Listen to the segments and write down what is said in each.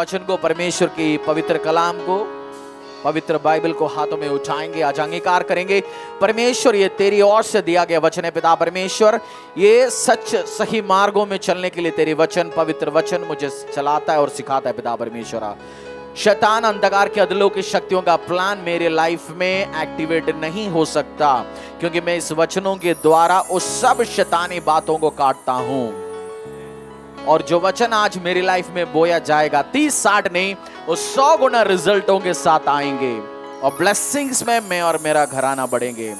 वचन को परमेश्वर की पवित्र कलाम को पवित्र बाइबल को हाथों में उठाएंगे आज अंगीकार करेंगे परमेश्वर ये तेरी ओर से दिया गया वचन है पिता परमेश्वर ये सच सही मार्गों में चलने के लिए तेरी वचन पवित्र वचन मुझे चलाता है और सिखाता है पिता परमेश्वर शैतान अंधकार के अदलों की शक्तियों का प्लान मेरे लाइफ में एक्टिवेट नहीं हो सकता क्योंकि मैं इस वचनों के द्वारा उस सब शैतानी बातों को काटता हूं और जो वचन आज मेरी लाइफ में बोया जाएगा तीस साठ नहीं वो सौ गुना रिजल्टों के साथ आएंगे और ब्लेसिंग्स में मैं और मेरा घराना बढ़ेंगे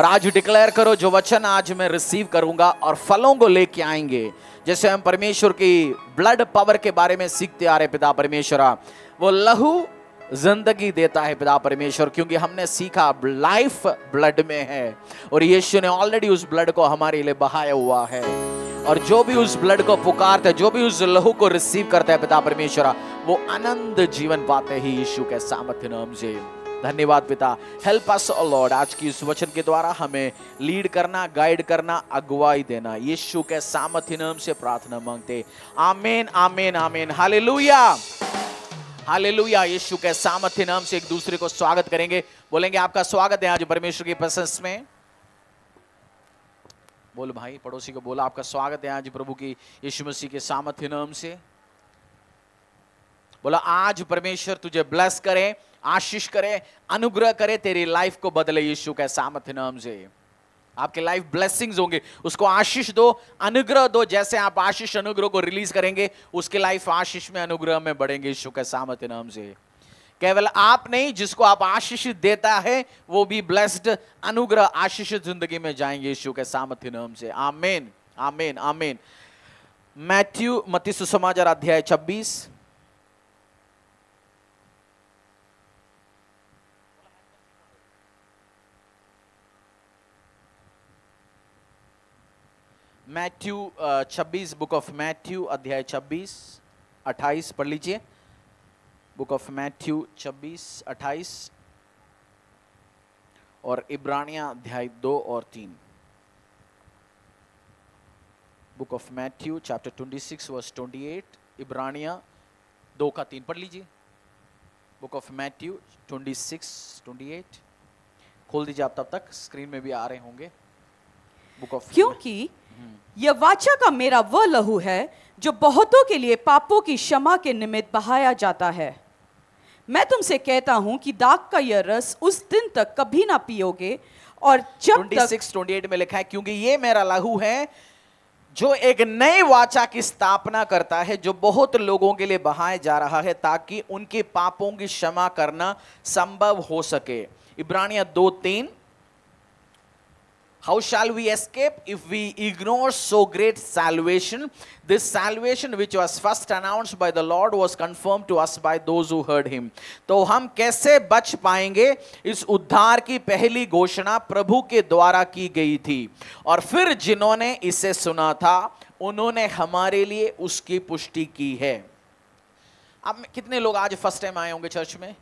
और आज डिक्लेयर करो जो वचन आज मैं रिसीव करूंगा और फलों को लेके आएंगे जैसे हम परमेश्वर की ब्लड पावर के बारे में सीखते आ रहे पिता परमेश्वरा वो लहू जिंदगी देता है पिता परमेश्वर क्योंकि हमने सीखा लाइफ ब्लड में है और यीशु ने ऑलरेडी उस ब्लड को हमारे लिए बहाया हुआ है और जो भी उस ब्लड को पुकारते जो भी उस लहू को रिसीव करता है पिता परमेश्वर वो आनंद जीवन पाते ही यीशु के सामर्थ्य नाम से धन्यवाद पिता हेल्प अस लॉर्ड आज की इस वचन के द्वारा हमें लीड करना गाइड करना अगुवाई देना यीशु के सामर्थ्य नाम से प्रार्थना मांगते आमेन आमेन आमेन हालेलुया हालेलुया यीशु के सामर्थ्य नाम से एक दूसरे को स्वागत करेंगे बोलेंगे आपका स्वागत है आज परमेश्वर की प्रशंस में बोल भाई पड़ोसी को बोला आपका स्वागत है आज प्रभु की यीशु मसीह के सामर्थ्य नाम से बोला आज परमेश्वर तुझे ब्लेस करे आशीष करे अनुग्रह करे तेरी लाइफ को बदले यीशु के सामर्थ्य नाम से आपके लाइफ ब्लेसिंग्स होंगे उसको आशीष दो अनुग्रह दो जैसे आप आशीष अनुग्रह को रिलीज करेंगे उसके लाइफ आशीष में अनुग्रह में बढ़ेंगे ईश्व के सामत नाम से केवल आप नहीं जिसको आप आशीष देता है वो भी ब्लेस्ड अनुग्रह आशीष जिंदगी में जाएंगे ईश्व के सामर्थ्य नाम से आमेन आमेन आमेन मैथ्यू मती समाचार अध्याय छब्बीस मैथ्यू छब्बीस बुक ऑफ मैथ्यू अध्याय छब्बीस अट्ठाईस पढ़ लीजिए बुक ऑफ मैथ्यू छब्बीस अट्ठाईस और इब्रानिया अध्याय दो और तीन book of Matthew chapter twenty six verse twenty eight इब्रानिया दो का तीन पढ़ लीजिए book of Matthew twenty six twenty eight खोल दीजिए आप तब तक स्क्रीन में भी आ रहे होंगे क्योंकि यह वाचा का मेरा वह लहू है जो बहुतों के लिए पापों की क्षमा के निमित्त बहाया जाता है मैं तुमसे कहता हूं कि दाग का यह रस उस दिन तक कभी ना पियोगे और जब 26, तक 28 में लिखा है क्योंकि ये मेरा लहू है जो एक नए वाचा की स्थापना करता है जो बहुत लोगों के लिए बहाया जा रहा है ताकि उनके पापों की क्षमा करना संभव हो सके इब्रानिया दो तीन How shall we escape if we ignore so great salvation? This salvation which was first announced by the Lord was confirmed to us by those who heard him. तो हम कैसे बच पाएंगे इस उद्धार की पहली घोषणा प्रभु के द्वारा की गई थी और फिर जिन्होंने इसे सुना था उन्होंने हमारे लिए उसकी पुष्टि की है आप कितने लोग आज फर्स्ट टाइम आए होंगे चर्च में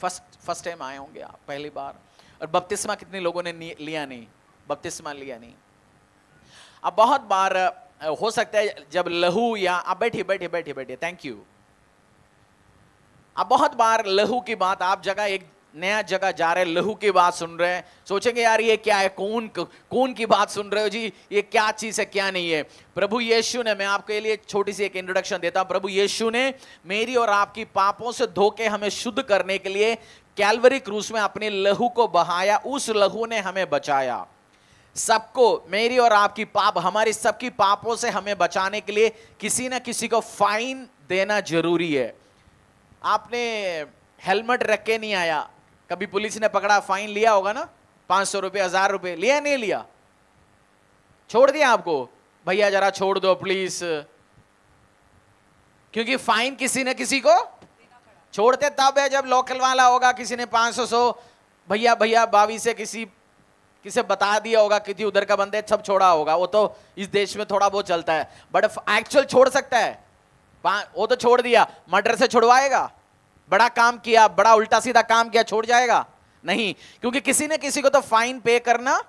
फर्स्ट फर्स्ट टाइम आए होंगे आप पहली बार और बपतिस्मा कितने लोगों ने लिया नहीं बपतिस्मा लिया नहीं अब बहुत बार हो सकता है जब लहू या आप बैठिए बैठिए बैठिए बैठिए थैंक यू अब बहुत बार लहू की बात आप जगह एक नया जगह जा रहे लहू की बात सुन रहे हैं सोचेंगे यार ये क्या है कौन कौन की बात सुन रहे हो जी ये क्या चीज़ है क्या नहीं है प्रभु यीशु ने मैं आपके लिए छोटी सी एक इंट्रोडक्शन देता हूं प्रभु यीशु ने मेरी और आपकी पापों से धोके हमें शुद्ध करने के लिए कैलवरी क्रूस में अपने लहू को बहाया उस लहू ने हमें बचाया सबको मेरी और आपकी पाप हमारी सबकी पापों से हमें बचाने के लिए किसी ना किसी को फाइन देना जरूरी है आपने हेलमेट रख के नहीं आया कभी पुलिस ने पकड़ा फाइन लिया होगा ना पांच सौ रुपये हज़ार रुपये लिया नहीं लिया छोड़ दिया आपको भैया जरा छोड़ दो प्लीज़ क्योंकि फाइन किसी न किसी को छोड़ते तब है जब लोकल वाला होगा किसी ने 500 सौ सौ भैया भैया बावी से किसी किसे बता दिया होगा किसी उधर का बंदे सब छोड़ा होगा वो तो इस देश में थोड़ा बहुत चलता है बट एक्चुअल छोड़ सकता है वो तो छोड़ दिया मर्डर से छुड़वाएगा बड़ा काम किया बड़ा उल्टा सीधा काम किया छोड़ जाएगा नहीं क्योंकि किसी ने किसी को तो फाइन पे करना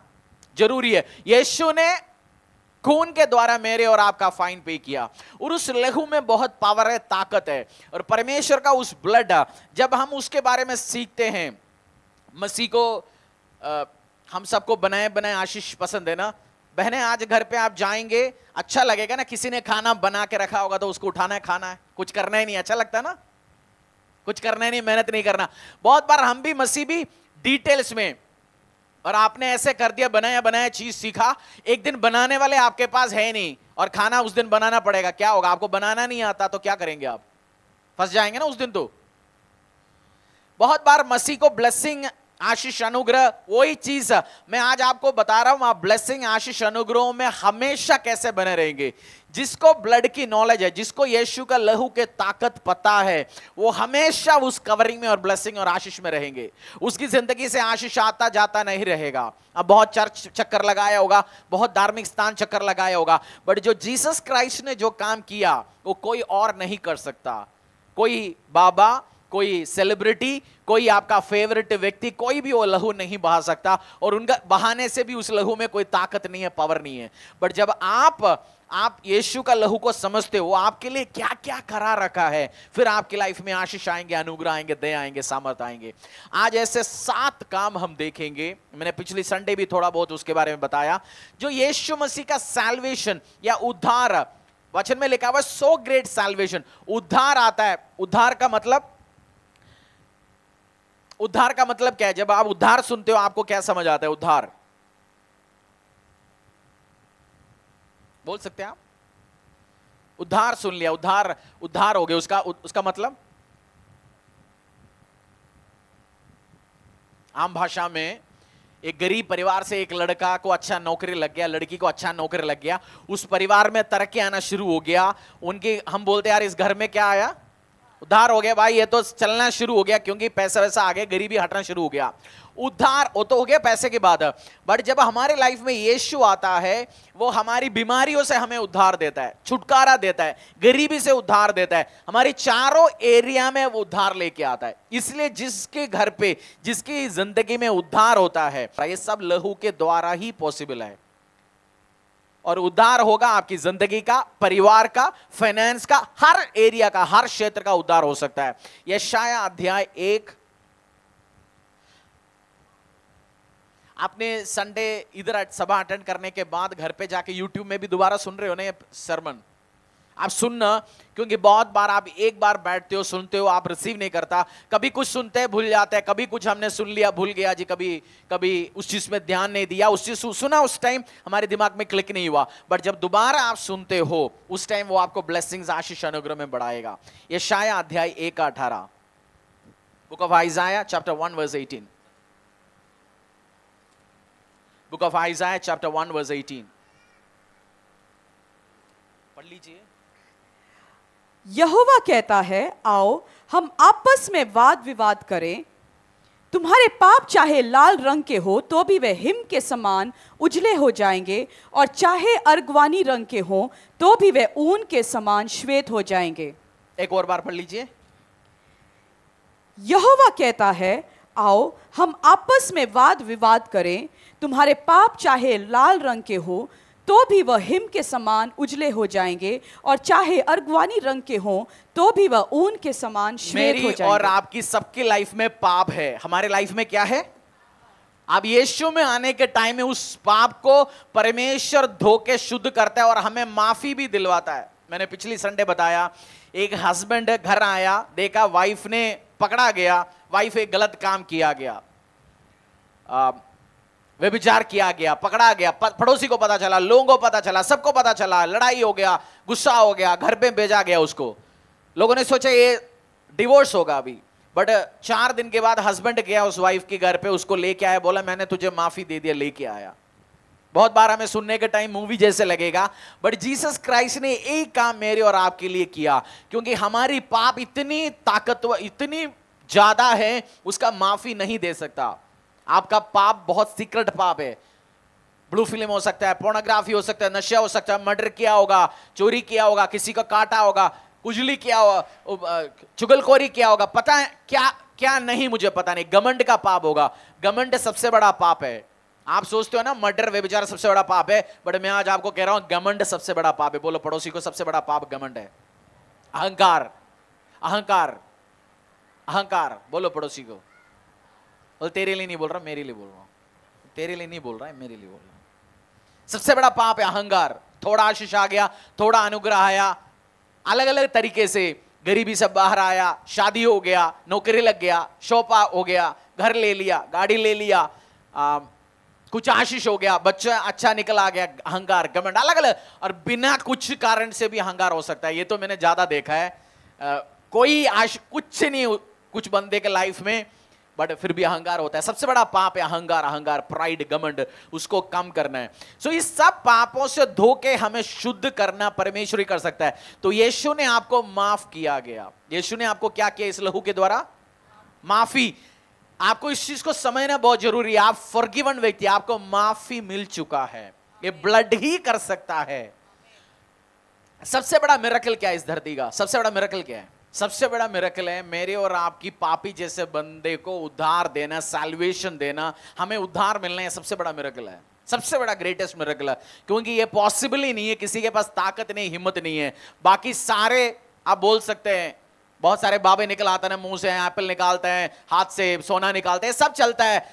जरूरी है यीशु ने खून के द्वारा मेरे और आपका फाइन पे किया और उस लहू में बहुत पावर है ताकत है और परमेश्वर का उस ब्लड जब हम उसके बारे में सीखते हैं मसीह को आ, हम सबको बनाए बनाए आशीष पसंद है ना बहने आज घर पे आप जाएंगे अच्छा लगेगा ना किसी ने खाना बना के रखा होगा तो उसको उठाना है खाना है कुछ करना ही नहीं अच्छा लगता है ना कुछ करना ही नहीं मेहनत नहीं करना बहुत बार हम भी मसीह भी डिटेल्स में और आपने ऐसे कर दिया बनाया बनाया चीज सीखा एक दिन बनाने वाले आपके पास है नहीं और खाना उस दिन बनाना पड़ेगा क्या होगा आपको बनाना नहीं आता तो क्या करेंगे आप फंस जाएंगे ना उस दिन तो बहुत बार मसीह को ब्लेसिंग आशीष अनुग्रह वही चीज मैं आज आपको बता रहा हूं आप ब्लेसिंग आशीष अनुग्रहों में हमेशा कैसे बने रहेंगे जिसको ब्लड की नॉलेज है जिसको यीशु का लहू के ताकत पता है वो हमेशा उस कवरिंग में और ब्लेसिंग और आशीष में रहेंगे उसकी जिंदगी से आशीष आता जाता नहीं रहेगा अब बहुत चर्च चक्कर लगाया होगा बहुत धार्मिक स्थान चक्कर लगाया होगा बट जो जीसस क्राइस्ट ने जो काम किया वो कोई और नहीं कर सकता कोई बाबा कोई सेलिब्रिटी कोई आपका फेवरेट व्यक्ति कोई भी वो लहू नहीं बहा सकता और उनका बहाने से भी उस लहू में कोई ताकत नहीं है पावर नहीं है बट जब आप आप यीशु का लहू को समझते हो आपके लिए क्या क्या करा रखा है फिर आपकी लाइफ में आशीष आएंगे अनुग्रह आएंगे दया आएंगे सामर्थ आएंगे आज ऐसे सात काम हम देखेंगे मैंने पिछली संडे भी थोड़ा बहुत उसके बारे में बताया जो यीशु मसीह का सैलवेशन या उद्धार वचन में लिखा हुआ सो ग्रेट सैलवेशन उद्धार आता है उद्धार का मतलब उद्धार का मतलब क्या है जब आप उद्धार सुनते हो आपको क्या समझ आता है उद्धार बोल सकते हैं आप उद्धार सुन लिया उद्धार उद्धार हो गया उसका उ, उसका मतलब आम भाषा में एक गरीब परिवार से एक लड़का को अच्छा नौकरी लग गया लड़की को अच्छा नौकरी लग गया उस परिवार में तरक्की आना शुरू हो गया उनके हम बोलते यार इस घर में क्या आया उधार हो गया भाई ये तो चलना शुरू हो गया क्योंकि पैसा वैसा आ गया गरीबी हटना शुरू हो गया उद्धार वो तो हो गया पैसे के बाद बट जब हमारे लाइफ में यीशु आता है वो हमारी बीमारियों से हमें उद्धार देता है छुटकारा देता है गरीबी से उद्धार देता है हमारी चारों एरिया में वो उद्धार लेके आता है इसलिए जिसके घर पे जिसकी जिंदगी में उद्धार होता है ये सब लहू के द्वारा ही पॉसिबल है और उद्धार होगा आपकी जिंदगी का परिवार का फाइनेंस का हर एरिया का हर क्षेत्र का उद्धार हो सकता है शाया अध्याय एक आपने संडे इधर सभा अटेंड करने के बाद घर पे जाके यूट्यूब में भी दोबारा सुन रहे हो ना ये सरमन आप सुनना क्योंकि बहुत बार आप एक बार बैठते हो सुनते हो आप रिसीव नहीं करता कभी कुछ सुनते हैं भूल जाते हैं कभी कुछ हमने सुन लिया भूल गया जी कभी कभी उस चीज़ में ध्यान नहीं दिया उस चीज़ सुना उस टाइम हमारे दिमाग में क्लिक नहीं हुआ बट जब दोबारा आप सुनते हो उस टाइम वो आपको ब्लेसिंग्स आशीष अनुग्रह में बढ़ाएगा ये शाया अध्याय एक अठारह book of Isaiah chapter one verse eighteen book of Isaiah chapter one verse eighteen पढ़ लीजिए यहोवा कहता है आओ हम आपस में वाद विवाद करें तुम्हारे पाप चाहे लाल रंग के हो तो भी वे हिम के समान उजले हो जाएंगे और चाहे अर्गवानी रंग के हों तो भी वे ऊन के समान श्वेत हो जाएंगे एक और बार पढ़ लीजिए यहोवा कहता है आओ हम आपस में वाद विवाद करें तुम्हारे पाप चाहे लाल रंग के हो तो भी वह हिम के समान उजले हो जाएंगे और चाहे अर्गवानी रंग के हों तो भी वह ऊन के समान मेरी हो जाएंगे। और आपकी सबकी लाइफ में पाप है हमारे लाइफ में क्या है अब यीशु में आने के टाइम में उस पाप को परमेश्वर धो के शुद्ध करता है और हमें माफी भी दिलवाता है मैंने पिछली संडे बताया एक हस्बैंड घर आया देखा वाइफ ने पकड़ा गया वाइफ एक गलत काम किया गया आ, व्यभिचार विचार किया गया पकड़ा गया पड़ोसी को पता चला लोगों को पता चला सबको पता चला लड़ाई हो गया गुस्सा हो गया घर पे भेजा गया उसको लोगों ने सोचा ये डिवोर्स होगा अभी बट चार दिन के बाद हस्बैंड गया उस वाइफ के घर पे उसको लेके आया बोला मैंने तुझे माफी दे दिया लेके आया बहुत बार हमें सुनने के टाइम मूवी जैसे लगेगा बट जीसस क्राइस्ट ने एक काम मेरे और आपके लिए किया क्योंकि हमारी पाप इतनी ताकतवर इतनी ज्यादा है उसका माफी नहीं दे सकता आपका पाप बहुत सीक्रेट पाप है ब्लू फिल्म हो सकता है पोर्नोग्राफी हो सकता है नशा हो सकता है मर्डर किया होगा चोरी किया होगा किसी को काटा होगा कुजली किया होगा चुगलखोरी किया होगा पता है क्या क्या नहीं मुझे पता नहीं गमंड का पाप होगा गमंड सबसे बड़ा पाप है आप सोचते हो ना मर्डर वे बेचारा सबसे बड़ा पाप है बट मैं आज आपको कह रहा हूं गमंड सबसे बड़ा पाप है बोलो पड़ोसी को सबसे बड़ा पाप गमंड है अहंकार अहंकार अहंकार बोलो पड़ोसी को बोल तेरे लिए नहीं बोल रहा मेरे लिए बोल रहा हूँ तेरे लिए नहीं बोल रहा है मेरे लिए बोल रहा हूँ सबसे बड़ा पाप है अहंकार थोड़ा आशीष आ गया थोड़ा अनुग्रह आया अलग अलग तरीके से गरीबी से बाहर आया शादी हो गया नौकरी लग गया शोपा हो गया घर ले लिया गाड़ी ले लिया आ, कुछ आशीष हो गया बच्चा अच्छा निकल आ गया अहंगार गवर्नमेंट अलग अलग और बिना कुछ कारण से भी अहंगार हो सकता है ये तो मैंने ज़्यादा देखा है आ, कोई आश कुछ नहीं कुछ बंदे के लाइफ में बट फिर भी अहंकार होता है सबसे बड़ा पाप है अहंकार अहंकार प्राइड गमंड उसको कम करना है सो so, इस सब पापों से धो के हमें शुद्ध करना परमेश्वर ही कर सकता है तो यीशु ने आपको माफ किया गया यीशु ने आपको क्या किया इस लहू के द्वारा माफी आपको इस चीज को समझना बहुत जरूरी है आप फॉरगिवन व्यक्ति आपको माफी मिल चुका है ये ब्लड ही कर सकता है सबसे बड़ा मेरेकल क्या है इस धरती का सबसे बड़ा मेरकल क्या है सबसे बड़ा मिरकल है मेरे और आपकी पापी जैसे बंदे को उद्धार देना सैल्वेशन देना हमें उद्धार मिलना है सबसे बड़ा मिरकल है सबसे बड़ा ग्रेटेस्ट मिरकल है क्योंकि ये पॉसिबल ही नहीं है किसी के पास ताकत नहीं हिम्मत नहीं है बाकी सारे आप बोल सकते हैं बहुत सारे बाबे निकल आते हैं मुंह से एप्पल निकालते हैं हाथ से सोना निकालते हैं सब चलता है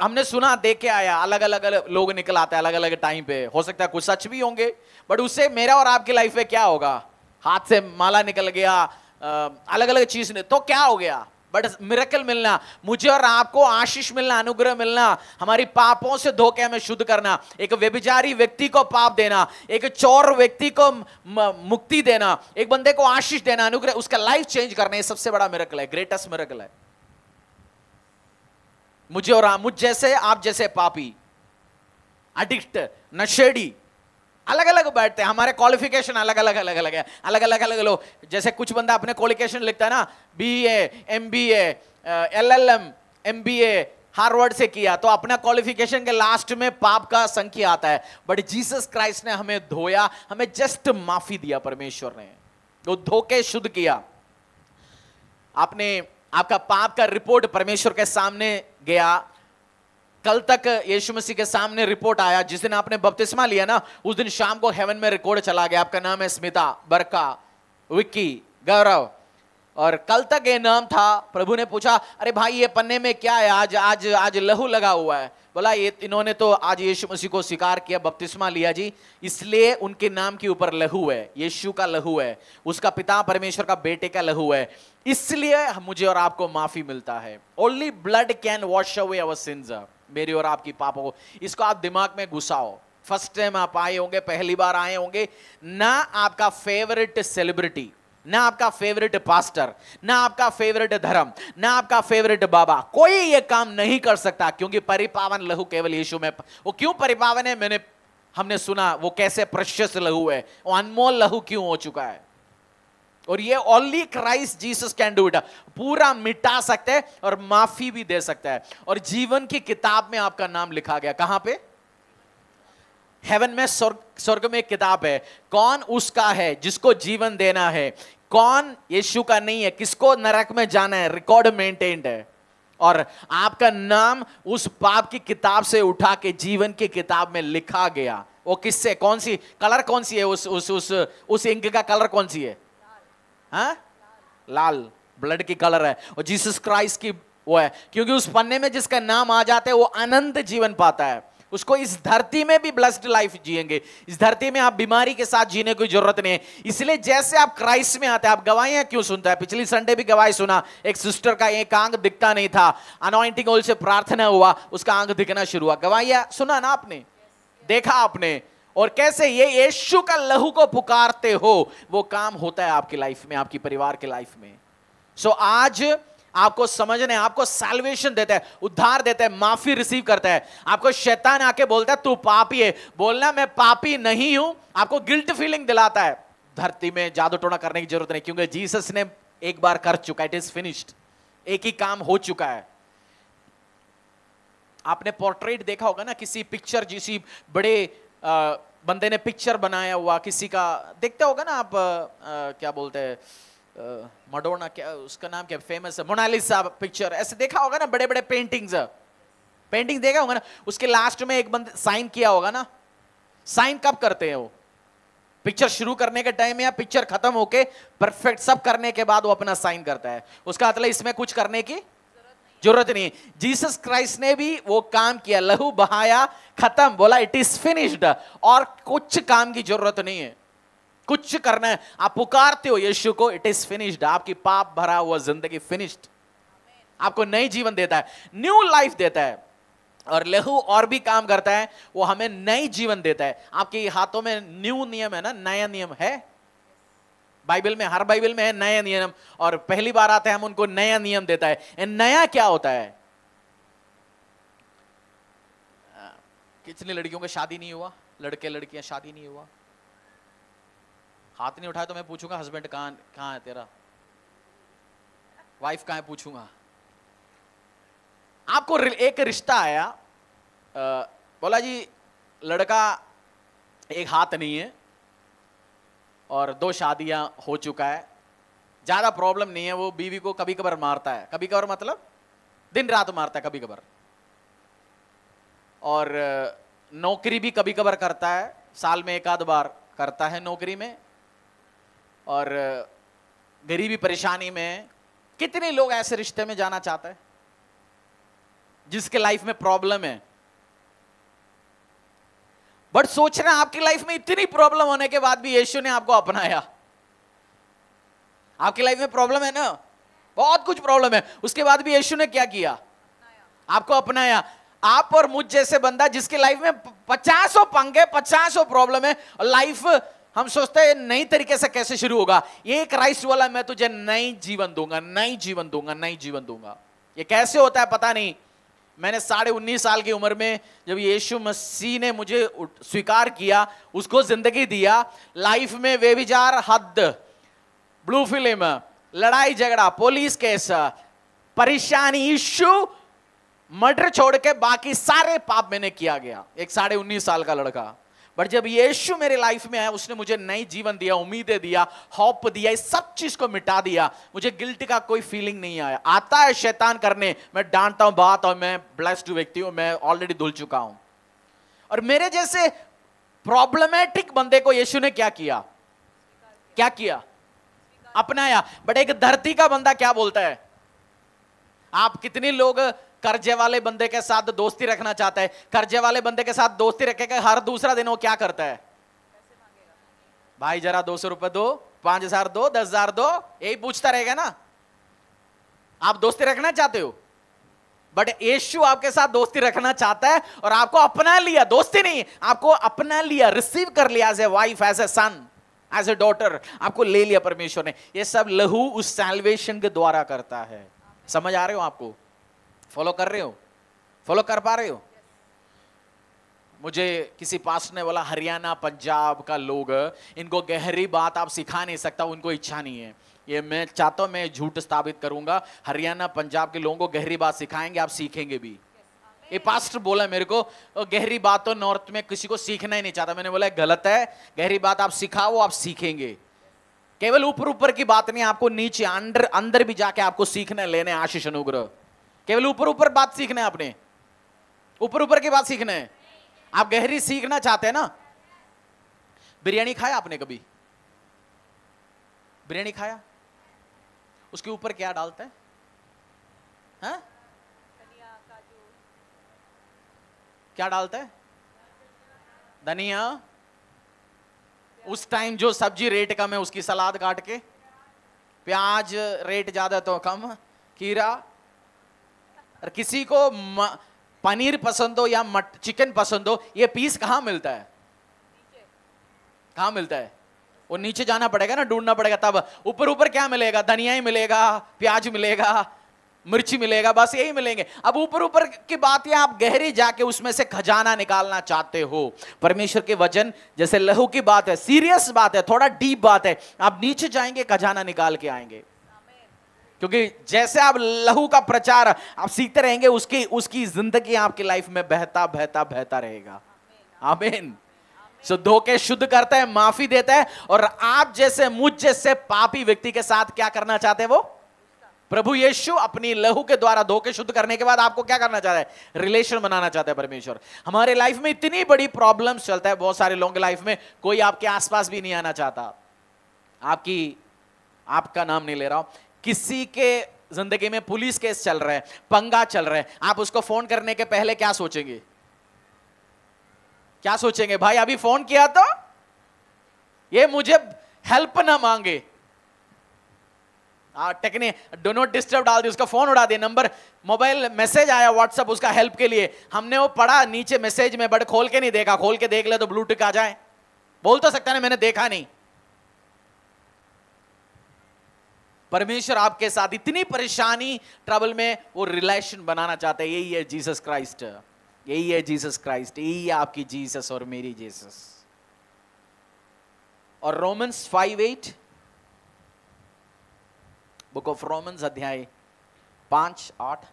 हमने सुना देख के आया अलग अलग अलग लोग निकल आते हैं अलग अलग टाइम पे हो सकता है कुछ सच भी होंगे बट उससे मेरा और आपकी लाइफ में क्या होगा हाथ से माला निकल गया Um, अलग अलग चीज ने तो क्या हो गया बट मिरेकल मिलना मुझे और आपको आशीष मिलना अनुग्रह मिलना हमारी पापों से धोखे हमें शुद्ध करना एक व्यभिचारी व्यक्ति को पाप देना एक चोर व्यक्ति को मुक्ति देना एक बंदे को आशीष देना अनुग्रह उसका लाइफ चेंज करना ये सबसे बड़ा मिरकल है ग्रेटेस्ट मिरेकल है मुझे और मुझ जैसे आप जैसे पापी अडिक्ट नशेड़ी अलग अलग बैठते हैं हमारे क्वालिफिकेशन अलग अलग अलग अलग है अलग अलग अलग लोग जैसे कुछ बंदा अपने क्वालिफिकेशन लिखता है ना B A M B L L M M B A Harvard से किया तो अपना क्वालिफिकेशन के लास्ट में पाप का संख्या आता है बट जीसस क्राइस्ट ने हमें धोया हमें जस्ट माफी दिया परमेश्वर ने वो धोके शुद्ध किया आपने आपका पाप का रिपोर्ट परमेश्वर के सामने गया कल तक यीशु मसीह के सामने रिपोर्ट आया जिस दिन आपने बपतिस्मा लिया ना उस दिन शाम को हेवन में रिकॉर्ड चला गया आपका नाम है स्मिता बरका विक्की गौरव और कल तक ये नाम था प्रभु ने पूछा अरे भाई ये पन्ने में क्या है आज आज आज लहू लगा हुआ है बोला ये इन्होंने तो आज यीशु मसीह को स्वीकार किया बपतिस्मा लिया जी इसलिए उनके नाम के ऊपर लहू है यीशु का लहू है उसका पिता परमेश्वर का बेटे का लहू है इसलिए मुझे और आपको माफी मिलता है only blood can wash away our sins मेरे और आपकी पापों को इसको आप दिमाग में घुसाओ फर्स्ट टाइम आप आए होंगे पहली बार आए होंगे ना आपका फेवरेट सेलिब्रिटी ना आपका फेवरेट पास्टर ना आपका फेवरेट धर्म ना आपका फेवरेट बाबा कोई ये काम नहीं कर सकता क्योंकि परिपावन लहू केवल यीशु में वो क्यों परिपावन है मैंने हमने सुना वो कैसे प्रशस्त लहू है वो अनमोल लहू क्यों हो चुका है और ये only Christ Jesus can do it पूरा मिटा सकता है और माफी भी दे सकता है और जीवन की किताब में आपका नाम लिखा गया कहां पे हेवन में स्वर्ग स्वर्ग में एक किताब है कौन उसका है जिसको जीवन देना है कौन यीशु का नहीं है किसको नरक में जाना है रिकॉर्ड मेंटेन्ड है और आपका नाम उस पाप की किताब से उठा के जीवन की किताब में लिखा गया वो किससे कौन सी कलर कौन सी है उस उस उस उस इंक का कलर कौन सी है हा? लाल ब्लड की कलर है और जीसस क्राइस्ट की वो है क्योंकि उस पन्ने में जिसका नाम आ जाता है वो अनंत जीवन पाता है उसको इस धरती में भी ब्लस्ड लाइफ जिएंगे इस धरती में आप बीमारी के साथ जीने की जरूरत नहीं है इसलिए जैसे आप क्राइस्ट में आते हैं आप गवाहियां क्यों सुनते हैं पिछली संडे भी गवाही सुना एक सिस्टर का एक आंख दिखता नहीं था अनोइंटिंग ओल से प्रार्थना हुआ उसका आंख दिखना शुरू हुआ गवाहिया सुना ना आपने देखा आपने और कैसे ये यीशु का लहू को पुकारते हो वो काम होता है आपकी लाइफ में आपकी परिवार की लाइफ में सो so, आज आपको समझने आपको सैल्वेशन देता है उद्धार देता है माफी रिसीव करता है आपको शैतान आके बोलता है तू पापी है बोलना मैं पापी नहीं हूं आपको गिल्ट फीलिंग दिलाता है धरती में जादू टोना करने की जरूरत नहीं क्योंकि जीसस ने एक बार कर चुका इट इज फिनिश्ड एक ही काम हो चुका है आपने पोर्ट्रेट देखा होगा ना किसी पिक्चर जिसी बड़े आ, बंदे ने पिक्चर बनाया हुआ किसी का देखते होगा ना आप आ, क्या बोलते हैं मडोना क्या उसका नाम क्या फेमस है मोनालिसा पिक्चर ऐसे देखा होगा ना बड़े बड़े पेंटिंग्स पेंटिंग देखा होगा ना उसके लास्ट में एक बंद साइन किया होगा ना साइन कब करते हैं वो पिक्चर शुरू करने के टाइम या पिक्चर खत्म होके परफेक्ट सब करने के बाद वो अपना साइन करता है उसका मतलब इसमें कुछ करने की जरूरत नहीं जीसस क्राइस्ट ने भी वो काम किया लहू बहाया खत्म बोला इट इज फिनिश्ड और कुछ काम की जरूरत नहीं है कुछ करना है आप पुकारते हो यीशु को इट इज फिनिश्ड आपकी पाप भरा हुआ जिंदगी फिनिश्ड आपको नई जीवन देता है न्यू लाइफ देता है और लहू और भी काम करता है वो हमें नई जीवन देता है आपके हाथों में न्यू नियम है ना नया नियम है बाइबल में हर बाइबल में है नया नियम और पहली बार आते हैं हम उनको नया नियम देता है नया क्या होता है कितनी लड़कियों का शादी नहीं हुआ लड़के लड़कियां शादी नहीं हुआ हाथ नहीं उठाया तो मैं पूछूंगा हस्बैंड कहाँ कहाँ है तेरा वाइफ कहाँ है पूछूंगा आपको एक रिश्ता आया आ, बोला जी लड़का एक हाथ नहीं है और दो शादियाँ हो चुका है ज़्यादा प्रॉब्लम नहीं है वो बीवी को कभी कभार मारता है कभी कभार मतलब दिन रात मारता है कभी कभार और नौकरी भी कभी कभार करता है साल में एक आध बार करता है नौकरी में और गरीबी परेशानी में कितने लोग ऐसे रिश्ते में जाना चाहते हैं जिसके लाइफ में प्रॉब्लम है बट सोच रहे आपकी लाइफ में इतनी प्रॉब्लम होने के बाद भी यीशु ने आपको अपनाया आपकी लाइफ में प्रॉब्लम है ना बहुत कुछ प्रॉब्लम है उसके बाद भी यीशु ने क्या किया आपको अपनाया आप और मुझ जैसे बंदा जिसके लाइफ में पचासों पंगे पचासों प्रॉब्लम है लाइफ हम सोचते हैं नई तरीके से कैसे शुरू होगा ये क्राइस्ट वाला मैं तुझे नई जीवन दूंगा नई जीवन दूंगा नई जीवन दूंगा ये कैसे होता है पता नहीं मैंने साढ़े उन्नीस साल की उम्र में जब यीशु मसीह ने मुझे स्वीकार किया उसको जिंदगी दिया लाइफ में वे विचार हद ब्लू फिल्म लड़ाई झगड़ा पुलिस केस परेशानी इश्यू मर्डर छोड़ के बाकी सारे पाप मैंने किया गया एक साढ़े उन्नीस साल का लड़का बट जब यीशु मेरे लाइफ में आया उसने मुझे नई जीवन दिया उम्मीदें दिया होप दिया इस सब चीज को मिटा दिया मुझे गिल्ट का कोई फीलिंग नहीं आया आता है शैतान करने मैं डांटता हूं बात और मैं ब्लेस्ड व्यक्ति हूं मैं ऑलरेडी धुल चुका हूं और मेरे जैसे प्रॉब्लमेटिक बंदे को यीशु ने क्या किया क्या किया अपनाया बट एक धरती का बंदा क्या बोलता है आप कितने लोग कर्जे वाले बंदे के साथ दोस्ती रखना चाहता है कर्जे वाले बंदे के साथ दोस्ती रखेगा हर दूसरा दिन वो क्या करता है भाई जरा दो सौ रुपए दो पांच हजार दो दस हजार दो यही पूछता रहेगा ना आप दोस्ती रखना चाहते हो बट यशु आपके साथ दोस्ती रखना चाहता है और आपको अपना लिया दोस्ती नहीं आपको अपना लिया रिसीव कर लिया as a wife as a son as a daughter आपको ले लिया परमेश्वर ने ये सब लहू उस सैलवेशन के द्वारा करता है समझ आ रहे हो आपको फॉलो कर रहे हो फॉलो कर पा रहे हो मुझे किसी पास ने बोला हरियाणा पंजाब का लोग इनको गहरी बात आप सिखा नहीं सकता उनको इच्छा नहीं है ये मैं चाहता हूँ मैं झूठ स्थापित करूंगा हरियाणा पंजाब के लोगों को गहरी बात सिखाएंगे आप सीखेंगे भी ये पास्ट बोला मेरे को गहरी बात तो नॉर्थ में किसी को सीखना ही नहीं चाहता मैंने बोला गलत है गहरी बात आप सिखाओ आप सीखेंगे केवल ऊपर ऊपर की बात नहीं आपको नीचे अंदर अंदर भी जाके आपको सीखना लेने आशीष अनुग्रह केवल ऊपर ऊपर बात सीखना है आपने ऊपर ऊपर की बात सीखना है आप गहरी सीखना चाहते हैं ना बिरयानी खाया आपने कभी बिरयानी खाया उसके ऊपर क्या डालते हैं है? क्या डालते हैं धनिया उस टाइम जो सब्जी रेट कम है उसकी सलाद काट के प्याज रेट ज्यादा तो कम खीरा और किसी को म, पनीर पसंद हो या मट चिकन पसंद हो ये पीस कहाँ मिलता है कहाँ मिलता है वो नीचे जाना पड़ेगा ना ढूंढना पड़ेगा तब ऊपर ऊपर क्या मिलेगा धनिया ही मिलेगा प्याज मिलेगा मिर्ची मिलेगा बस यही मिलेंगे अब ऊपर ऊपर की बात यह आप गहरी जाके उसमें से खजाना निकालना चाहते हो परमेश्वर के वचन जैसे लहू की बात है सीरियस बात है थोड़ा डीप बात है आप नीचे जाएंगे खजाना निकाल के आएंगे क्योंकि जैसे आप लहू का प्रचार आप सीखते रहेंगे उसकी उसकी जिंदगी आपकी लाइफ में बहता बहता बहता रहेगा आमीन सो धोखे शुद्ध करता है माफी देता है और आप जैसे मुझ जैसे पापी व्यक्ति के साथ क्या करना चाहते हैं वो प्रभु यीशु अपनी लहू के द्वारा धोखे शुद्ध करने के बाद आपको क्या करना चाहता है रिलेशन बनाना चाहता है परमेश्वर हमारे लाइफ में इतनी बड़ी प्रॉब्लम चलता है बहुत सारे लोगों के लाइफ में कोई आपके आसपास भी नहीं आना चाहता आपकी आपका नाम नहीं ले रहा हूं किसी के जिंदगी में पुलिस केस चल रहा है पंगा चल रहा है आप उसको फोन करने के पहले क्या सोचेंगे क्या सोचेंगे भाई अभी फोन किया तो ये मुझे हेल्प ना मांगे टेक्निक डो नॉट डिस्टर्ब डाल दी उसका फोन उड़ा दिया नंबर मोबाइल मैसेज आया व्हाट्सएप उसका हेल्प के लिए हमने वो पढ़ा नीचे मैसेज में बट खोल के नहीं देखा खोल के देख ले तो ब्लूटूथ आ जाए बोल तो सकता ना मैंने देखा नहीं परमेश्वर आपके साथ इतनी परेशानी ट्रबल में वो रिलेशन बनाना चाहता है यही है जीसस क्राइस्ट यही है जीसस क्राइस्ट यही है आपकी जीसस और मेरी जीसस और Romans five eight book of Romans अध्याय पांच आठ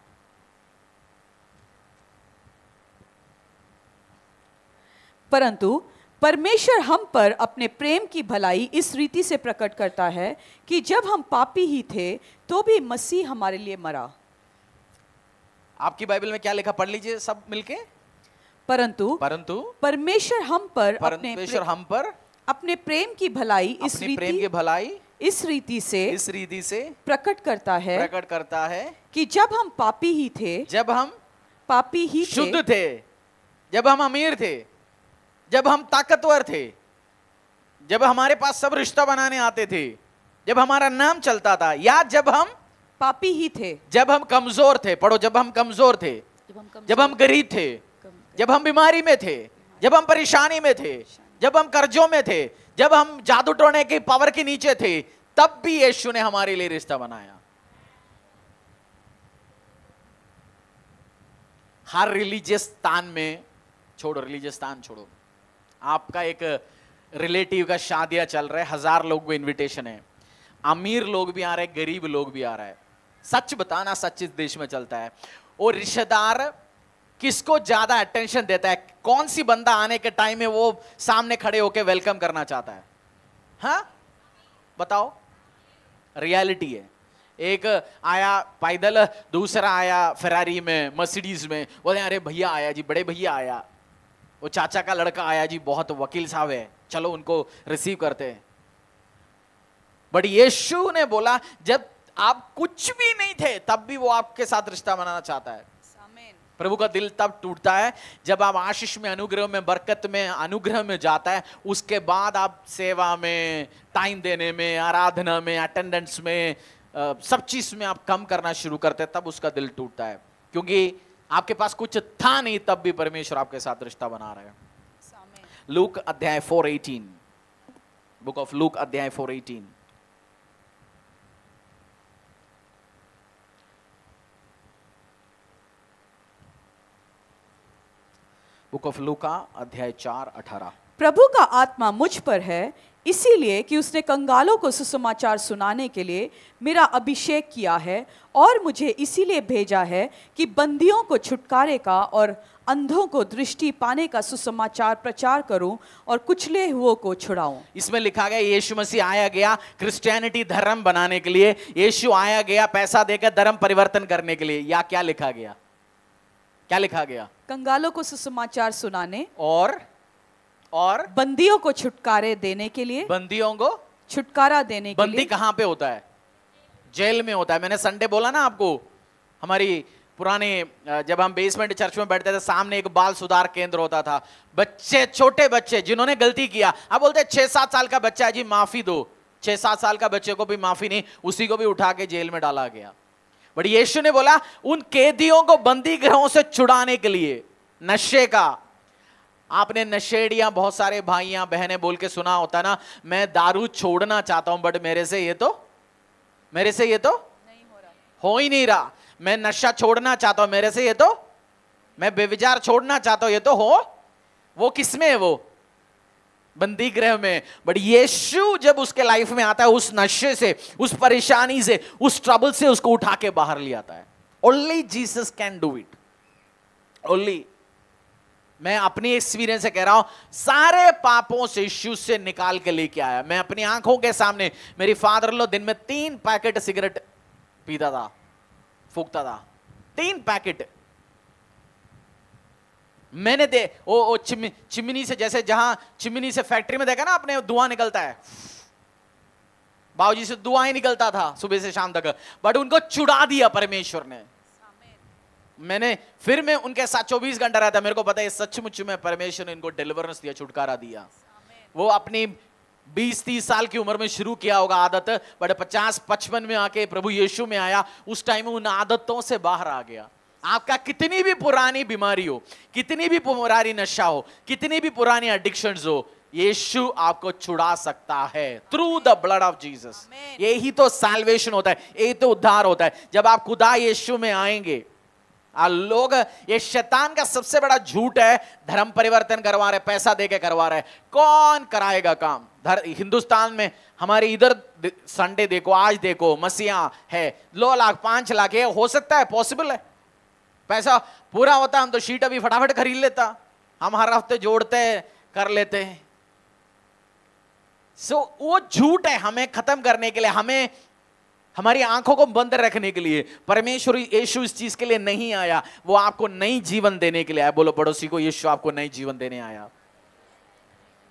परंतु परमेश्वर हम पर अपने प्रेम की भलाई इस रीति से प्रकट करता है कि जब हम पापी ही थे तो भी मसीह हमारे लिए मरा आपकी बाइबल में क्या लिखा पढ़ लीजिए सब मिलके परंतु परंतु परमेश्वर हम पर परमेश्वर हम पर अपने प्रेम की भलाई इस रीति प्रेम की भलाई इस रीति से इस रीति से प्रकट करता है प्रकट करता है कि जब हम पापी ही थे जब हम पापी ही शुद्ध थे जब हम अमीर थे जब हम ताकतवर थे जब हमारे पास सब रिश्ता बनाने आते थे जब हमारा नाम चलता था या जब हम पापी ही थे जब हम कमजोर थे पढ़ो जब हम कमजोर थे जब हम गरीब थे जब हम बीमारी में थे जब हम परेशानी में थे जब हम कर्जों में थे जब हम जादू टोने की पावर के नीचे थे तब भी यीशु ने हमारे लिए रिश्ता बनाया हर रिलीजियस स्थान में छोड़ो रिलीजियस स्थान छोड़ो आपका एक रिलेटिव का शादियाँ चल रहा है हज़ार लोग को इन्विटेशन है अमीर लोग भी आ रहे हैं गरीब लोग भी आ रहे हैं सच बताना सच इस देश में चलता है और रिश्तेदार किसको ज़्यादा अटेंशन देता है कौन सी बंदा आने के टाइम में वो सामने खड़े होकर वेलकम करना चाहता है हा? बताओ रियलिटी है एक आया पैदल दूसरा आया फरारी में मर्सिडीज में बोले अरे भैया आया जी बड़े भैया आया वो चाचा का लड़का आया जी बहुत वकील साहब है चलो उनको रिसीव करते हैं बट यीशु ने बोला जब आप कुछ भी नहीं थे तब भी वो आपके साथ रिश्ता बनाना चाहता है प्रभु का दिल तब टूटता है जब आप आशीष में अनुग्रह में बरकत में अनुग्रह में जाता है उसके बाद आप सेवा में टाइम देने में आराधना में अटेंडेंस में सब चीज में आप कम करना शुरू करते हैं तब उसका दिल टूटता है क्योंकि आपके पास कुछ था नहीं तब भी परमेश्वर आपके साथ रिश्ता बना रहे हैं लूक अध्याय एटीन बुक ऑफ लूक अध्याय फोर एटीन बुक ऑफ लूका अध्याय चार अठारह प्रभु का आत्मा मुझ पर है इसीलिए कि उसने कंगालों को सुसमाचार सुनाने के लिए मेरा अभिषेक किया है और मुझे इसीलिए भेजा है कि बंदियों को छुटकारे का और अंधों को दृष्टि पाने का सुसमाचार प्रचार करूं और कुचले हुओं को छुड़ाऊं इसमें लिखा गया यीशु मसीह आया गया क्रिश्चियनिटी धर्म बनाने के लिए यीशु आया गया पैसा देकर धर्म परिवर्तन करने के लिए या क्या लिखा गया क्या लिखा गया कंगालों को सुसमाचार सुनाने और और बंदियों को छुटकारे देने के लिए बंदियों को छुटकारा देने बंदी के बंदी कहाँ पे होता है जेल में होता है मैंने संडे बोला ना आपको हमारी पुराने जब हम बेसमेंट चर्च में बैठते थे सामने एक बाल सुधार केंद्र होता था बच्चे छोटे बच्चे जिन्होंने गलती किया अब बोलते हैं छः सात साल का बच्चा है जी माफ़ी दो छः सात साल का बच्चे को भी माफ़ी नहीं उसी को भी उठा के जेल में डाला गया बट यीशु ने बोला उन कैदियों को बंदी ग्रहों से छुड़ाने के लिए नशे का आपने नशेड़िया बहुत सारे भाइया बहने बोल के सुना होता ना मैं दारू छोड़ना चाहता हूं बट मेरे से ये तो मेरे से ये तो नहीं हो हो ही नहीं रहा मैं नशा छोड़ना चाहता हूं मेरे से ये तो मैं बेविचार छोड़ना चाहता हूं ये तो हो वो किसमें है वो बंदी ग्रह में बट यीशु जब उसके लाइफ में आता है उस नशे से उस परेशानी से उस ट्रबल से उसको उठा के बाहर ले आता है only Jesus can do it only मैं अपनी एक्सपीरियंस से कह रहा हूं सारे पापों से इश्यूज से निकाल के लेके आया मैं अपनी आंखों के सामने मेरी फादर लो दिन में तीन पैकेट सिगरेट पीता था फूकता था तीन पैकेट मैंने दे ओ, ओ चिम, चिमनी से जैसे जहां चिमनी से फैक्ट्री में देखा ना अपने धुआं निकलता है बाबूजी से धुआं ही निकलता था सुबह से शाम तक बट उनको चुड़ा दिया परमेश्वर ने मैंने फिर मैं उनके साथ चौबीस घंटा रहा था मेरे को पता है सचमुच में परमेश्वर ने इनको डिलीवरेंस दिया छुटकारा दिया वो अपनी बीस तीस साल की उम्र में शुरू किया होगा आदत बट पचास पचपन में आके प्रभु यीशु में आया उस टाइम उन आदतों से बाहर आ गया आपका कितनी भी पुरानी बीमारी हो कितनी भी पुरानी नशा हो कितनी भी पुरानी एडिक्शन हो यीशु आपको छुड़ा सकता है through the blood of Jesus यही तो सैलवेशन होता है यही तो उद्धार होता है जब आप खुदा यीशु में आएंगे आ लोग ये शैतान का सबसे बड़ा झूठ है धर्म परिवर्तन करवा रहे पैसा दे के करवा रहे कौन कराएगा काम धर हिंदुस्तान में हमारे इधर संडे देखो आज देखो मसिया है लो लाख पांच लाख हो सकता है पॉसिबल है पैसा पूरा होता हम तो शीट अभी फटाफट खरीद लेता हम हर हफ्ते जोड़ते कर लेते हैं सो so, वो झूठ है हमें खत्म करने के लिए हमें हमारी आंखों को बंद रखने के लिए परमेश्वर यीशु इस चीज के लिए नहीं आया वो आपको नई जीवन देने के लिए आया बोलो पड़ोसी को यीशु आपको नई जीवन देने आया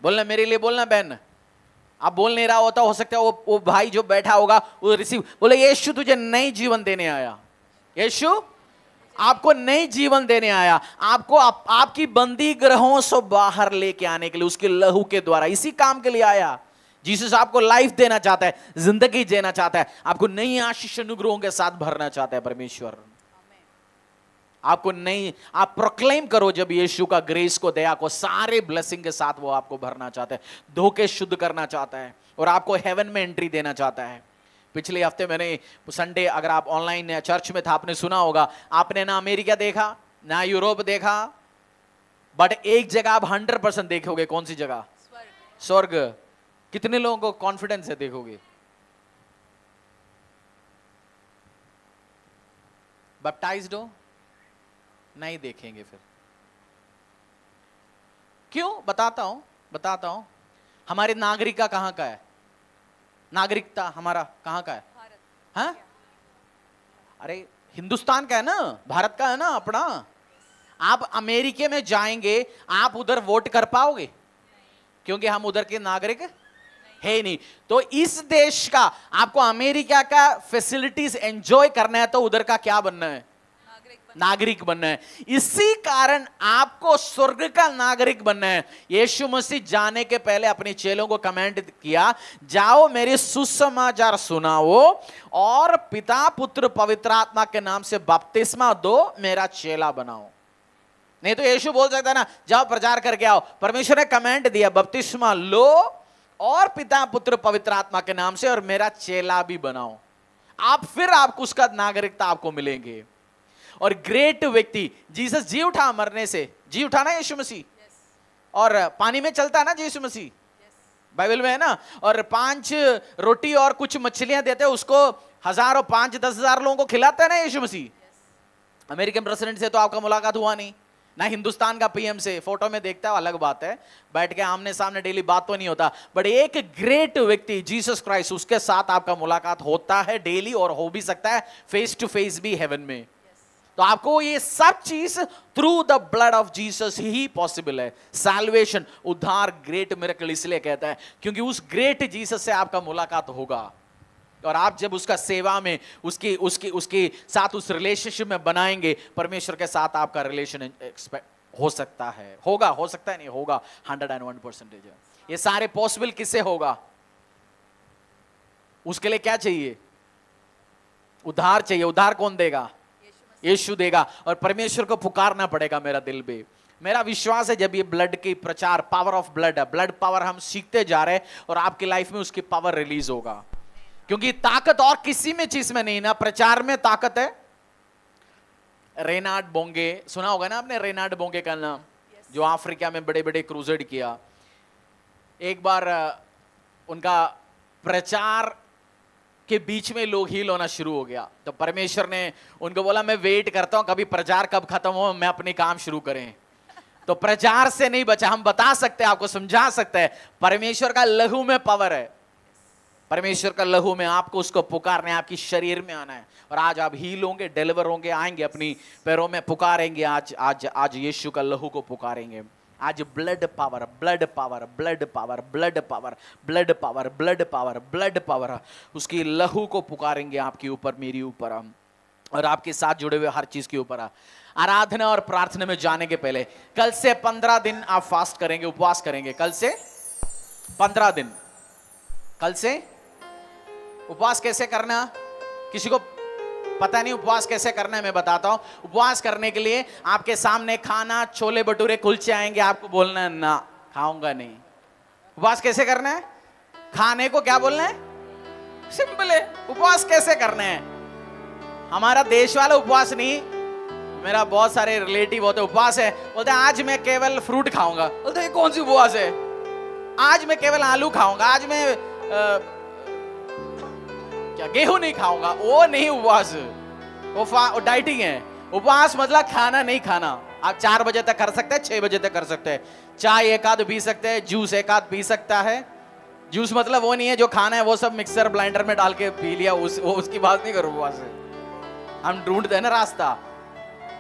बोलना मेरे लिए बोलना बहन आप बोल नहीं रहा होता हो सकता है वो वो भाई जो बैठा होगा वो रिसीव बोले यीशु तुझे नई जीवन देने आया यीशु आपको नई जीवन देने आया आपको आप, आपकी बंदी ग्रहों से बाहर लेके आने के लिए उसके लहू के द्वारा इसी काम के लिए आया जीसस आपको लाइफ देना चाहता है जिंदगी देना चाहता है आपको नई आशीष अनुग्रहों के साथ भरना चाहता है परमेश्वर आपको नहीं आप प्रोक्लेम करो जब यीशु का ग्रेस को दया को सारे ब्लेसिंग के साथ वो आपको भरना चाहता है धोखे शुद्ध करना चाहता है और आपको हेवन में एंट्री देना चाहता है पिछले हफ्ते मैंने संडे अगर आप ऑनलाइन चर्च में था आपने सुना होगा आपने ना अमेरिका देखा ना यूरोप देखा बट एक जगह आप हंड्रेड परसेंट देखोगे कौन सी जगह स्वर्ग कितने लोगों को कॉन्फिडेंस है देखोगे बप्टाइज हो नहीं देखेंगे फिर क्यों बताता हूं बताता हूं हमारे नागरिका कहां का है नागरिकता हमारा कहां का है हा? अरे हिंदुस्तान का है ना भारत का है ना अपना आप अमेरिके में जाएंगे आप उधर वोट कर पाओगे क्योंकि हम उधर के नागरिक है नहीं तो इस देश का आपको अमेरिका का फैसिलिटीज एंजॉय करना है तो उधर का क्या बनना है नागरिक बनना है इसी कारण आपको स्वर्ग का नागरिक बनना है यीशु मसीह जाने के पहले अपने चेलों को कमेंट किया जाओ मेरे सुसमाचार सुनाओ और पिता पुत्र पवित्र आत्मा के नाम से बपतिस्मा दो मेरा चेला बनाओ नहीं तो यीशु बोल सकता ना जाओ प्रचार करके आओ परमेश्वर ने कमेंट दिया बपतिस्मा लो और पिता पुत्र पवित्र आत्मा के नाम से और मेरा चेला भी बनाओ आप फिर आपको उसका नागरिकता आपको मिलेंगे और ग्रेट व्यक्ति जीसस जी उठा मरने से जी उठा ना यीशु मसीह yes. और पानी में चलता है ना यीशु मसीह yes. बाइबल में है ना और पांच रोटी और कुछ मछलियां देते हैं उसको हजारों पांच दस हजार लोगों को खिलाते हैं ना यीशु मसीह yes. अमेरिकन प्रेसिडेंट से तो आपका मुलाकात हुआ नहीं ना हिंदुस्तान का पीएम से फोटो में देखता है अलग बात है बैठ के आमने सामने डेली बात तो नहीं होता बट एक ग्रेट व्यक्ति जीसस क्राइस्ट उसके साथ आपका मुलाकात होता है डेली और हो भी सकता है फेस टू फेस भी हेवन में तो आपको ये सब चीज through the blood of Jesus ही पॉसिबल है सैलवेशन उद्धार ग्रेट मेरे इसलिए कहता है क्योंकि उस ग्रेट जीसस से आपका मुलाकात होगा और आप जब उसका सेवा में उसकी उसकी उसके साथ उस रिलेशनशिप में बनाएंगे परमेश्वर के साथ आपका रिलेशन एक्सपेक्ट हो सकता है होगा हो सकता है नहीं होगा हंड्रेड एंड वन परसेंटेज ये सारे पॉसिबल किससे होगा उसके लिए क्या चाहिए उधार चाहिए उधार कौन देगा यीशु देगा और परमेश्वर को पुकारना पड़ेगा मेरा दिल भी मेरा विश्वास है जब ये ब्लड की प्रचार पावर ऑफ ब्लड है ब्लड पावर हम सीखते जा रहे हैं और आपकी लाइफ में उसकी पावर रिलीज होगा क्योंकि ताकत और किसी में चीज में नहीं ना प्रचार में ताकत है रेनाड बोंगे सुना होगा ना आपने रेनाड बोंगे का नाम जो अफ्रीका में बड़े बड़े क्रूजेड किया एक बार उनका प्रचार के बीच में लोग हील होना शुरू हो गया तो परमेश्वर ने उनको बोला मैं वेट करता हूं कभी प्रचार कब खत्म हो मैं अपने काम शुरू करें तो प्रचार से नहीं बचा हम बता सकते हैं आपको समझा सकते हैं परमेश्वर का लहू में पावर है परमेश्वर का लहू में आपको उसको पुकारने आपकी शरीर में आना है और आज आप हील होंगे डिलीवर होंगे आएंगे अपनी पैरों में पुकारेंगे आज आज आज यीशु का लहू को पुकारेंगे आज blood power blood power blood power blood power blood power blood power blood power उसकी लहू को पुकारेंगे आपके ऊपर मेरी ऊपर हम और आपके साथ जुड़े हुए हर चीज के ऊपर आराधना और प्रार्थना में जाने के पहले कल से पंद्रह दिन आप फास्ट करेंगे उपवास करेंगे कल से पंद्रह दिन कल से उपवास कैसे करना किसी को पता नहीं उपवास कैसे करना है मैं बताता हूं उपवास करने के लिए आपके सामने खाना छोले भटूरे कुलचे आएंगे आपको बोलना है ना खाऊंगा नहीं उपवास कैसे करना है खाने को क्या बोलना है सिंपल है उपवास कैसे करना है हमारा देश वाला उपवास नहीं मेरा बहुत सारे रिलेटिव होते उपवास है बोलते हैं आज मैं केवल फ्रूट खाऊंगा बोलते कौन सी उपवास है आज मैं केवल आलू खाऊंगा आज मैं आ, क्या गेहूं नहीं खाऊंगा वो नहीं उपवास वो वो डाइटिंग है उपवास मतलब खाना नहीं खाना आप चार बजे तक कर सकते हैं छह बजे तक कर सकते हैं चाय एक आध पी सकते हैं जूस एक आध पी सकता है जूस मतलब वो नहीं है जो खाना है वो सब मिक्सर ब्लाइंडर में डाल के पी लिया उस वो उसकी बात नहीं करो उपवास हम ढूंढते हैं ना रास्ता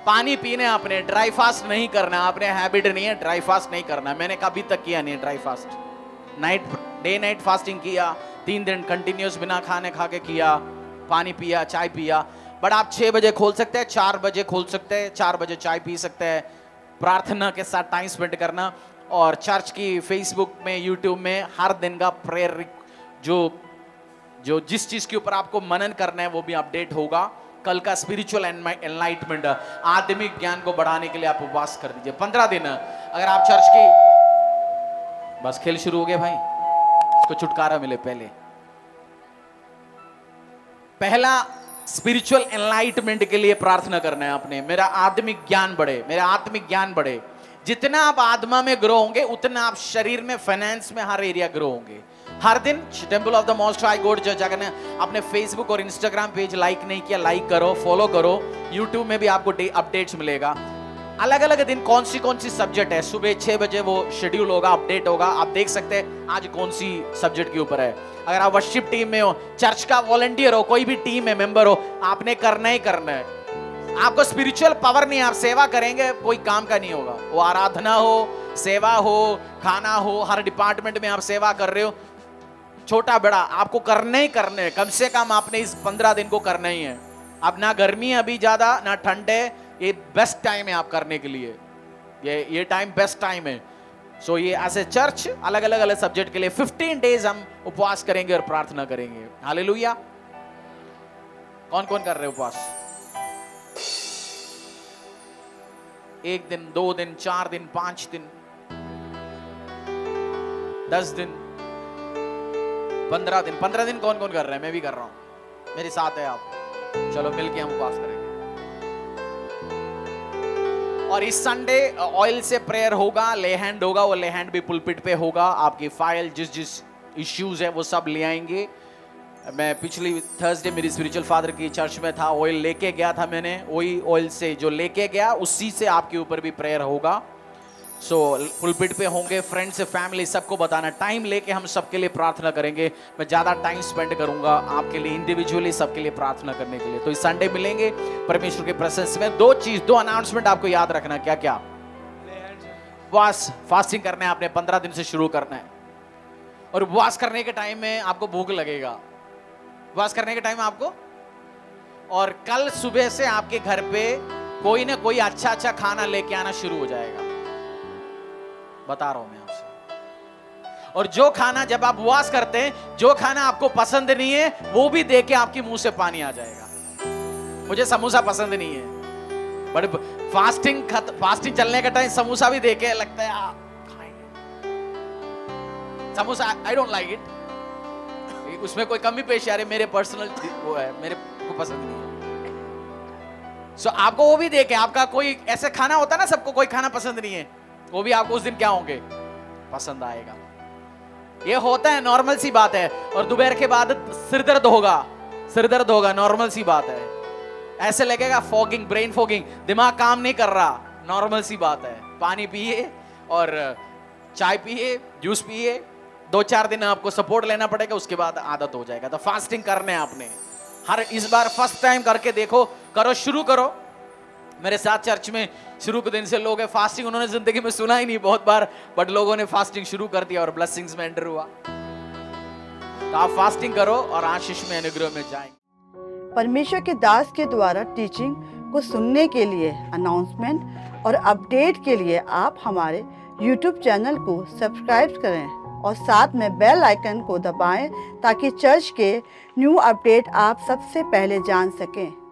पानी पीने आपने ड्राई फास्ट नहीं करना आपने हैबिट नहीं है ड्राई फास्ट नहीं करना मैंने कभी तक किया नहीं dry fast night day night fasting किया तीन दिन कंटिन्यूस बिना खाने खा के किया पानी पिया चाय पिया बट आप छः बजे खोल सकते हैं चार बजे खोल सकते हैं चार बजे चाय पी सकते हैं प्रार्थना के साथ टाइम स्पेंड करना और चर्च की फेसबुक में यूट्यूब में हर दिन का प्रेयर जो जो जिस चीज़ के ऊपर आपको मनन करना है वो भी अपडेट होगा कल का स्पिरिचुअल एनलाइटमेंट आत्मिक ज्ञान को बढ़ाने के लिए आप उपवास कर दीजिए पंद्रह दिन अगर आप चर्च की बस खेल शुरू हो गया भाई को छुटकारा मिले पहले पहला स्पिरिचुअल एनलाइटमेंट के लिए प्रार्थना करना है आपने मेरा आत्मिक ज्ञान बढ़े मेरा आत्मिक ज्ञान बढ़े जितना आप आत्मा में ग्रो होंगे उतना आप शरीर में फाइनेंस में हर एरिया ग्रो होंगे हर दिन temple of the most high God जज अगर अपने फेसबुक और इंस्टाग्राम पेज लाइक नहीं किया लाइक करो फॉलो करो यूट्यूब में भी आपको अपडेट्स मिलेगा अलग अलग दिन कौन सी कौन सी सब्जेक्ट है सुबह छह बजे वो शेड्यूल होगा अपडेट होगा आप देख सकते हैं आज कौन सी सब्जेक्ट के ऊपर है अगर आप वर्शिप टीम में हो चर्च का वॉलेंटियर हो कोई भी टीम है मेंबर हो आपने करना ही करना है आपको स्पिरिचुअल पावर नहीं आप सेवा करेंगे कोई काम का नहीं होगा वो आराधना हो सेवा हो खाना हो हर डिपार्टमेंट में आप सेवा कर रहे हो छोटा बड़ा आपको करने ही करने है कम से कम आपने इस पंद्रह दिन को करना ही है अब ना गर्मी अभी ज़्यादा ना ठंड है ये बेस्ट टाइम है आप करने के लिए ये ये टाइम बेस्ट टाइम है सो so, ये एज ए चर्च अलग अलग अलग सब्जेक्ट के लिए 15 डेज हम उपवास करेंगे और प्रार्थना करेंगे हाल कौन कौन कर रहे उपवास एक दिन दो दिन चार दिन पांच दिन दस दिन पंद्रह दिन पंद्रह दिन कौन कौन कर रहे हैं मैं भी कर रहा हूं मेरे साथ है आप चलो मिलके हम उपवास करेंगे और इस संडे ऑयल uh, से प्रेयर होगा ले हैंड होगा वो ले हैंड भी पुलपिट पे होगा आपकी फाइल जिस जिस इश्यूज है वो सब ले आएंगे मैं पिछली थर्सडे मेरी स्पिरिचुअल फादर की चर्च में था ऑयल लेके गया था मैंने वही ऑयल से जो लेके गया उसी से आपके ऊपर भी प्रेयर होगा सो so, पुलपिट पे होंगे फ्रेंड्स फैमिली सबको बताना टाइम लेके हम सबके लिए प्रार्थना करेंगे मैं ज़्यादा टाइम स्पेंड करूंगा आपके लिए इंडिविजुअली सबके लिए प्रार्थना करने के लिए तो इस संडे मिलेंगे परमेश्वर के प्रेजेंस में दो चीज़ दो अनाउंसमेंट आपको याद रखना क्या क्या उपवास फास्टिंग करना है आपने पंद्रह दिन से शुरू करना है और उपवास करने के टाइम में आपको भूख लगेगा उपवास करने के टाइम आपको और कल सुबह से आपके घर पे कोई ना कोई अच्छा अच्छा खाना लेके आना शुरू हो जाएगा बता रहा हूं मैं आपसे और जो खाना जब आप उपवास करते हैं जो खाना आपको पसंद नहीं है वो भी दे के आपके मुंह से पानी आ जाएगा मुझे समोसा पसंद नहीं है बट फास्टिंग फास्टिंग चलने का टाइम समोसा भी देखे लगता है खाएंगे samosa I don't like it उसमें कोई कमी पेश आ रही मेरे पर्सनल वो है मेरे को पसंद नहीं है सो so, आपको वो भी देखे आपका कोई ऐसे खाना होता ना सबको कोई खाना पसंद नहीं है वो भी आपको उस दिन क्या होंगे पसंद आएगा ये होता है नॉर्मल सी बात है और दोपहर के बाद सिर दर्द होगा सिर दर्द होगा नॉर्मल सी बात है ऐसे लगेगा फॉगिंग ब्रेन फॉगिंग दिमाग काम नहीं कर रहा नॉर्मल सी बात है पानी पिए और uh, चाय पिए जूस पिए दो चार दिन आपको सपोर्ट लेना पड़ेगा उसके बाद आदत हो जाएगा तो फास्टिंग करने आपने हर इस बार फर्स्ट टाइम करके देखो करो शुरू करो मेरे साथ चर्च में शुरू के दिन से लोग हैं फास्टिंग उन्होंने जिंदगी में सुना ही नहीं बहुत बार बट लोगों ने फास्टिंग शुरू कर दिया और ब्लेसिंग्स में एंटर हुआ तो आप फास्टिंग करो और आशीष में अनुग्रह में जाएंगे परमेश्वर के दास के द्वारा टीचिंग को सुनने के लिए अनाउंसमेंट और अपडेट के लिए आप हमारे यूट्यूब चैनल को सब्सक्राइब करें और साथ में बेल आइकन को दबाएं ताकि चर्च के न्यू अपडेट आप सबसे पहले जान सकें